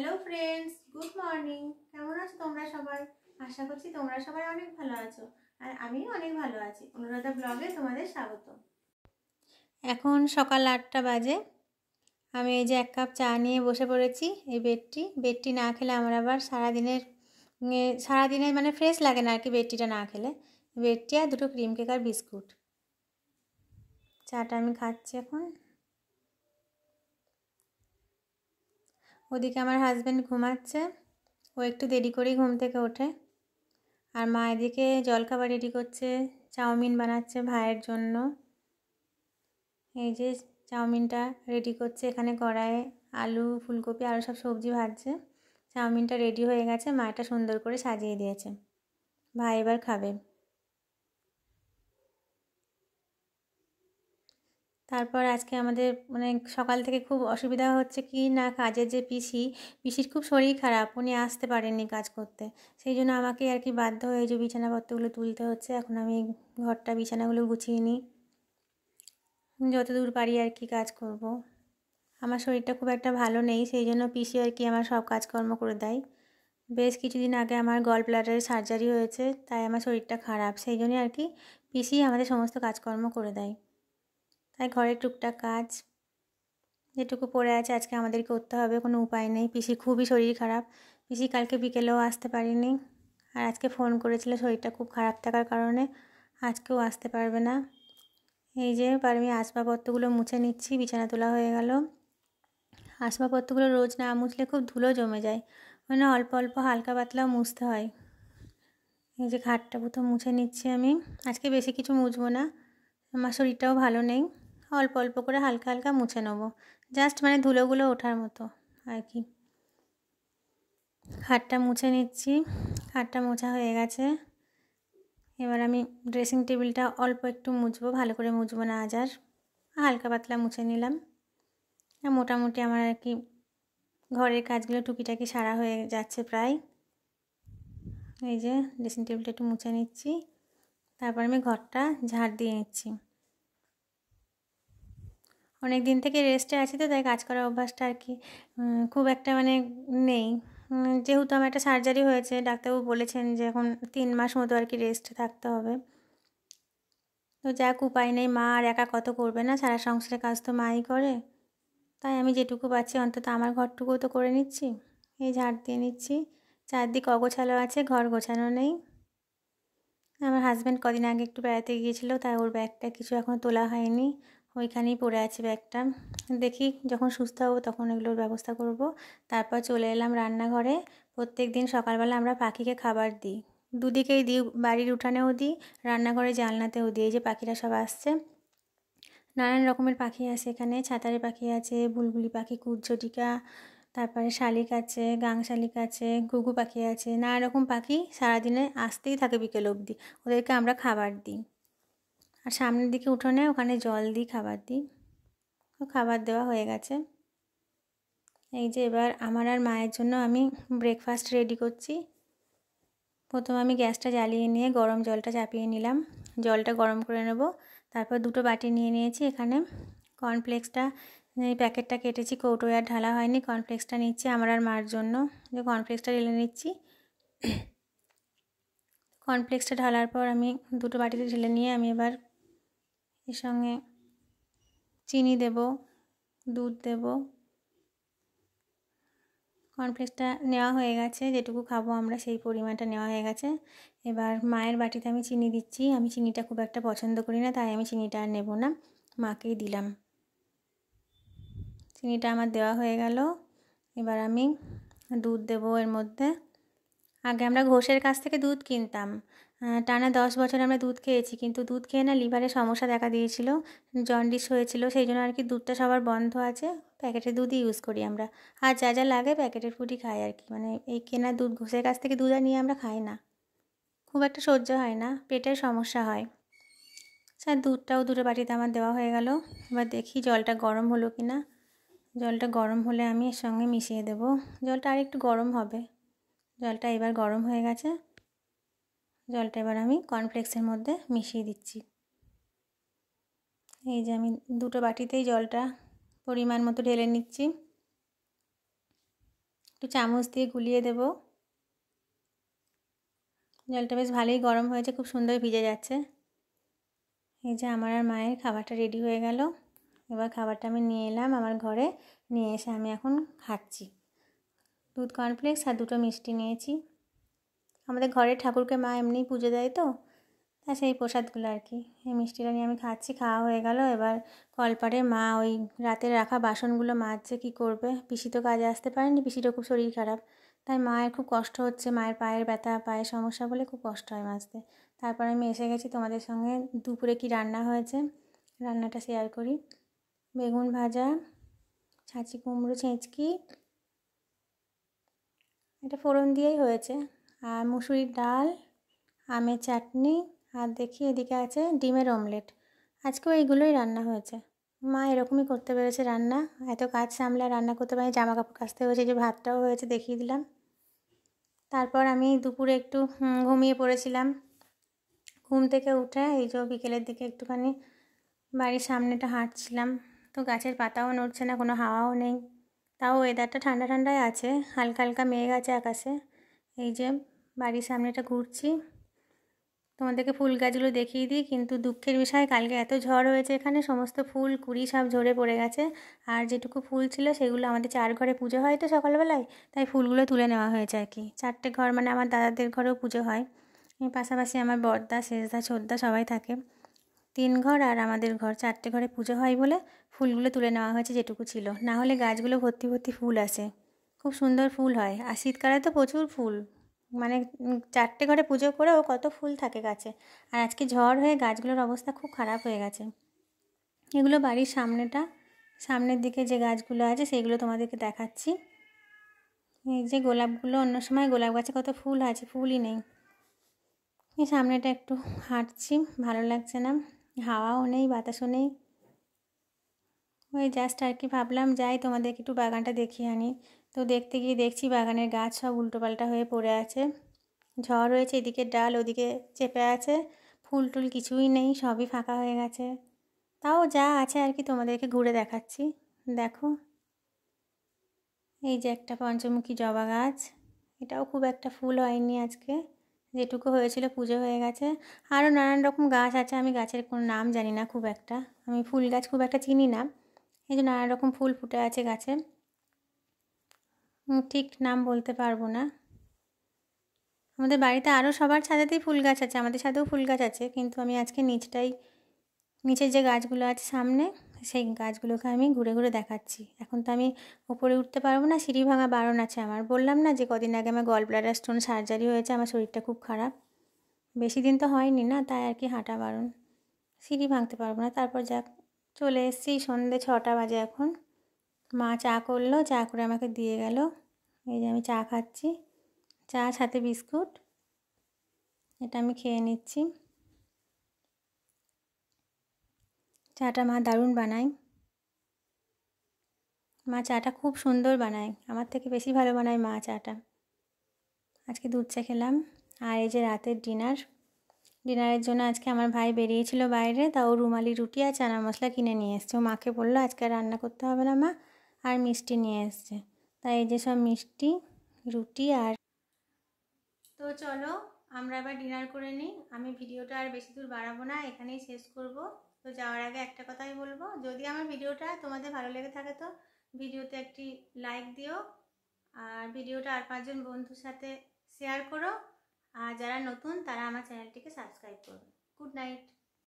Hello friends good morning কেমন আছো তোমরা সবাই আশা করছি তোমরা সবাই অনেক ভালো আছো আর আমিও অনেক ভালো আছি অনুরাধা ব্লগে তোমাদের স্বাগত এখন সকাল আটটা বাজে আমি এই যে এক কাপ চা নিয়ে বসে পড়েছি এই বেডটি বেডটি না খেলে আমার আবার সারাদিনের সারাদিনে মানে ফ্রেশ লাগে না আর কি বেডটিটা না খেলে বেডটি আর দুটো ক্রিম কেক আর বিস্কুট চাটা আমি খাচ্ছি এখন ওদিকে আমার হাজব্যান্ড ঘুমাচ্ছে ও একটু দেরি করেই ঘুম থেকে ওঠে আর মা এদিকে জলখাবার রেডি করছে চাউমিন বানাচ্ছে ভাইয়ের জন্য এই যে চাউমিনটা রেডি করছে এখানে কড়াইয়ে আলু ফুলকপি আরও সব সবজি ভাজছে চাউমিনটা রেডি হয়ে গেছে মা এটা সুন্দর করে সাজিয়ে দিয়েছে ভাই এবার খাবে তারপর আজকে আমাদের মানে সকাল থেকে খুব অসুবিধা হচ্ছে কি না কাজের যে পিসি পিসির খুব শরীর খারাপ উনি আসতে পারেননি কাজ করতে সেই জন্য আমাকে আর কি বাধ্য হয়ে যে বিছানাপত্রগুলো তুলতে হচ্ছে এখন আমি ঘরটা বিছানাগুলো গুছিয়ে নিই যত দূর পারি আর কি কাজ করব। আমার শরীরটা খুব একটা ভালো নেই সেই জন্য পিসি আর কি আমার সব কাজকর্ম করে দেয় বেশ কিছুদিন আগে আমার গল ব্লাডারের সার্জারি হয়েছে তাই আমার শরীরটা খারাপ সেই জন্যই আর কি পিসি আমাদের সমস্ত কাজকর্ম করে দেয় আর ঘরের টুকটাক কাজ যেটুকু পড়ে আছে আজকে আমাদের করতে হবে কোনো উপায় নেই পিসি খুবই শরীর খারাপ পিসি কালকে বিকেলেও আসতে পারিনি আর আজকে ফোন করেছিল শরীরটা খুব খারাপ থাকার কারণে আজকেও আসতে পারবে না এই যে আমি আসবাবপত্রগুলো মুছে নিচ্ছি বিছানা তোলা হয়ে গেল আসবাবপত্রগুলো রোজ না মুছলে খুব ধুলো জমে যায় মানে অল্প অল্প হালকা পাতলাও মুছতে হয় এই যে ঘাটটা প্রথম মুছে নিচ্ছি আমি আজকে বেশি কিছু মুছবো না আমার শরীরটাও ভালো নেই অল্প অল্প করে হালকা হালকা মুছে নেবো জাস্ট মানে ধুলোগুলো ওঠার মতো আর কি হাতটা মুছে নিচ্ছি হাতটা মোছা হয়ে গেছে এবার আমি ড্রেসিং টেবিলটা অল্প একটু মুছবো ভালো করে মুছবো না আজ আর হালকা পাতলা মুছে নিলাম মোটামুটি আমার আর কি ঘরের কাজগুলো টুকিটাকি সারা হয়ে যাচ্ছে প্রায় এই যে ড্রেসিং টেবিলটা একটু মুছে নিচ্ছি তারপর আমি ঘরটা ঝাড় দিয়ে নিচ্ছি অনেক দিন থেকে রেস্টে আছি তো তাই কাজ করার অভ্যাসটা আর কি খুব একটা মানে নেই যেহেতু আমার একটা সার্জারি হয়েছে ডাক্তারবাবু বলেছেন যে এখন তিন মাস মতো আর কি রেস্ট থাকতে হবে তো যাক উপায় নেই মা আর একা কত করবে না সারা সংসারের কাজ তো মাই করে তাই আমি যেটুকু পাচ্ছি অন্তত আমার ঘরটুকু তো করে নিচ্ছি এই ঝাড় দিয়ে নিচ্ছি চারদিক অগোছালো আছে ঘর গোছানো নেই আমার হাজব্যান্ড কদিন আগে একটু বেড়াতে গিয়েছিলো তাই ওর ব্যাগটা কিছু এখনও তোলা হয়নি ওইখানেই পড়ে আছে ব্যাগটা দেখি যখন সুস্থ হবো তখন এগুলোর ব্যবস্থা করব তারপর চলে এলাম রান্নাঘরে প্রত্যেক দিন সকালবেলা আমরা পাখিকে খাবার দিই দুদিকেই দিই বাড়ির উঠানেও দিই রান্নাঘরে জালনাতেও দিই এই যে পাখিরা সব আসছে নানান রকমের পাখি আছে এখানে ছাতারে পাখি আছে বুলবুলি পাখি কুজ্জটিকা তারপরে শালিক আছে গাং শালিক আছে ঘুঘু পাখি আছে নানা রকম পাখি সারাদিনে আসতেই থাকে বিকেল অবধি ওদেরকে আমরা খাবার দিই আর সামনের দিকে উঠোনে ওখানে জল দিই খাবার দিই খাবার দেওয়া হয়ে গেছে এই যে এবার আমার আর মায়ের জন্য আমি ব্রেকফাস্ট রেডি করছি প্রথম আমি গ্যাসটা জ্বালিয়ে নিয়ে গরম জলটা চাপিয়ে নিলাম জলটা গরম করে নেব তারপর দুটো বাটি নিয়ে নিয়েছি এখানে কর্নফ্লেক্সটা এই প্যাকেটটা কেটেছি কৌটোয় আর ঢালা হয়নি কর্নফ্লেক্সটা নিচ্ছি আমার আর মার জন্য যে কর্নফ্লেক্সটা ঢেলে নিচ্ছি কর্নফ্লেক্সটা ঢালার পর আমি দুটো বাটিতে ঢেলে নিয়ে আমি এবার এর সঙ্গে চিনি দেব দুধ দেব কর্নফ্লেক্সটা নেওয়া হয়ে গেছে যেটুকু খাবো আমরা সেই পরিমাণটা নেওয়া হয়ে গেছে এবার মায়ের বাটিতে আমি চিনি দিচ্ছি আমি চিনিটা খুব একটা পছন্দ করি না তাই আমি চিনিটা আর নেবো না মাকেই দিলাম চিনিটা আমার দেওয়া হয়ে গেল এবার আমি দুধ দেব এর মধ্যে আগে আমরা ঘোষের কাছ থেকে দুধ কিনতাম টানা দশ বছর আমরা দুধ খেয়েছি কিন্তু দুধ খেয়ে না লিভারে সমস্যা দেখা দিয়েছিল জন্ডিস হয়েছিল সেই জন্য আর কি দুধটা সবার বন্ধ আছে প্যাকেটের দুধই ইউজ করি আমরা আর যা যা লাগে প্যাকেটের ফুটি খাই আর কি মানে এই কেনা দুধ ঘুষের কাছ থেকে দুধ নিয়ে আমরা খাই না খুব একটা সহ্য হয় না পেটের সমস্যা হয় স্যার আচ্ছা, দুধটাও দুটো বাটিতে আমার দেওয়া হয়ে গেল এবার দেখি জলটা গরম হলো কি না জলটা গরম হলে আমি এর সঙ্গে মিশিয়ে দেবো জলটা আর একটু গরম হবে জলটা এবার গরম হয়ে গেছে জলটা এবার আমি কর্নফ্লেক্সের মধ্যে মিশিয়ে দিচ্ছি এই যে আমি দুটো বাটিতেই জলটা পরিমাণ মতো ঢেলে নিচ্ছি একটু চামচ দিয়ে গুলিয়ে দেব জলটা বেশ ভালোই গরম হয়েছে খুব সুন্দর ভিজে যাচ্ছে এই যে আমার আর মায়ের খাবারটা রেডি হয়ে গেল এবার খাবারটা আমি নিয়ে এলাম আমার ঘরে নিয়ে এসে আমি এখন খাচ্ছি দুধ কর্নফ্লেক্স আর দুটো মিষ্টি নিয়েছি আমাদের ঘরে ঠাকুরকে মা এমনি পুজো দেয় তো তা সেই প্রসাদগুলো আর কি এই মিষ্টিটা নিয়ে আমি খাচ্ছি খাওয়া হয়ে গেল এবার কলপারে মা ওই রাতে রাখা বাসনগুলো মাজছে কি করবে পিসি তো কাজে আসতে পারেনি পিসিটা খুব শরীর খারাপ তাই মায়ের খুব কষ্ট হচ্ছে মায়ের পায়ের ব্যথা পায়ের সমস্যা বলে খুব কষ্ট হয় মাজতে তারপর আমি এসে গেছি তোমাদের সঙ্গে দুপুরে কি রান্না হয়েছে রান্নাটা শেয়ার করি বেগুন ভাজা ছাঁচি কুমড়ো ছেঁচকি এটা ফোড়ন দিয়েই হয়েছে আর মুসুরির ডাল আমের চাটনি আর দেখি এদিকে আছে ডিমের অমলেট আজকেও এইগুলোই রান্না হয়েছে মা এরকমই করতে পেরেছে রান্না এত কাজ সামলে রান্না করতে পারি জামা কাপড় কাচতে হয়েছে যে ভাতটাও হয়েছে দেখিয়ে দিলাম তারপর আমি দুপুরে একটু ঘুমিয়ে পড়েছিলাম ঘুম থেকে উঠে এই যে বিকেলের দিকে একটুখানি বাড়ির সামনেটা হাঁটছিলাম তো গাছের পাতাও নড়ছে না কোনো হাওয়াও নেই তাও ওয়েদারটা ঠান্ডা ঠান্ডাই আছে হালকা হালকা মেঘ আছে আকাশে এই যে বাড়ির সামনেটা ঘুরছি তোমাদেরকে ফুল গাছগুলো দেখিয়ে দিই কিন্তু দুঃখের বিষয় কালকে এত ঝড় হয়েছে এখানে সমস্ত ফুল কুড়ি সব ঝরে পড়ে গেছে আর যেটুকু ফুল ছিল সেগুলো আমাদের চার ঘরে পুজো হয় তো সকালবেলায় তাই ফুলগুলো তুলে নেওয়া হয়েছে আর কি চারটে ঘর মানে আমার দাদাদের ঘরেও পুজো হয় এই পাশাপাশি আমার বর্দা শেষদা ছোদ্দা সবাই থাকে তিন ঘর আর আমাদের ঘর চারটে ঘরে পুজো হয় বলে ফুলগুলো তুলে নেওয়া হয়েছে যেটুকু ছিল না হলে গাছগুলো ভর্তি ভর্তি ফুল আসে খুব সুন্দর ফুল হয় আর শীতকালে তো প্রচুর ফুল মানে চারটে ঘরে পুজো করেও কত ফুল থাকে গাছে আর আজকে ঝড় হয়ে গাছগুলোর অবস্থা খুব খারাপ হয়ে গেছে এগুলো বাড়ির সামনেটা সামনের দিকে যে গাছগুলো আছে সেইগুলো তোমাদেরকে দেখাচ্ছি এই যে গোলাপগুলো অন্য সময় গোলাপ গাছে কত ফুল আছে ফুলই নেই এই সামনেটা একটু হাঁটছি ভালো লাগছে না হাওয়াও নেই বাতাসও নেই ওই জাস্ট আর কি ভাবলাম যাই তোমাদেরকে একটু বাগানটা দেখিয়ে আনি তো দেখতে গিয়ে দেখছি বাগানের গাছ সব উল্টোপাল্টা হয়ে পড়ে আছে ঝড় হয়েছে এদিকে ডাল ওদিকে চেপে আছে ফুল টুল কিছুই নেই সবই ফাঁকা হয়ে গেছে তাও যা আছে আর কি তোমাদেরকে ঘুরে দেখাচ্ছি দেখো এই যে একটা পঞ্চমুখী জবা গাছ এটাও খুব একটা ফুল হয়নি আজকে যেটুকু হয়েছিল পুজো হয়ে গেছে আরও নানান রকম গাছ আছে আমি গাছের কোনো নাম জানি না খুব একটা আমি ফুল গাছ খুব একটা চিনি না এই যে নানান রকম ফুল ফুটে আছে গাছে ঠিক নাম বলতে পারবো না আমাদের বাড়িতে আরও সবার ছাদেতেই ফুল গাছ আছে আমাদের ছাদেও ফুল গাছ আছে কিন্তু আমি আজকে নিচটাই নিচের যে গাছগুলো আছে সামনে সেই গাছগুলোকে আমি ঘুরে ঘুরে দেখাচ্ছি এখন তো আমি উপরে উঠতে পারবো না সিঁড়ি ভাঙা বারণ আছে আমার বললাম না যে কদিন আগে আমার গল ব্লাডার স্টোন সার্জারি হয়েছে আমার শরীরটা খুব খারাপ বেশি দিন তো হয়নি না তাই আর কি হাঁটা বারণ সিঁড়ি ভাঙতে পারবো না তারপর যাক চলে এসেছি সন্ধে ছটা বাজে এখন মা চা করলো চা করে আমাকে দিয়ে গেল এই যে আমি চা খাচ্ছি চা সাথে বিস্কুট এটা আমি খেয়ে নিচ্ছি চাটা মা দারুণ বানায় মা চাটা খুব সুন্দর বানায় আমার থেকে বেশি ভালো বানায় মা চাটা আজকে দুধ চা খেলাম আর এই যে রাতের ডিনার ডিনারের জন্য আজকে আমার ভাই বেরিয়েছিল বাইরে তা ও রুমালি রুটি আর চানা মশলা কিনে নিয়ে এসছে ও মাকে বললো আজকে রান্না করতে হবে না মা আর মিষ্টি নিয়ে এসছে তাই এই যে সব মিষ্টি রুটি আর তো চলো আমরা এবার ডিনার করে নিই আমি ভিডিওটা আর বেশি দূর বাড়াবো না এখানেই শেষ করব তো যাওয়ার আগে একটা কথাই বলবো যদি আমার ভিডিওটা তোমাদের ভালো লেগে থাকে তো ভিডিওতে একটি লাইক দিও আর ভিডিওটা আর পাঁচজন বন্ধুর সাথে শেয়ার করো আর যারা নতুন তারা আমার চ্যানেলটিকে সাবস্ক্রাইব করবে গুড নাইট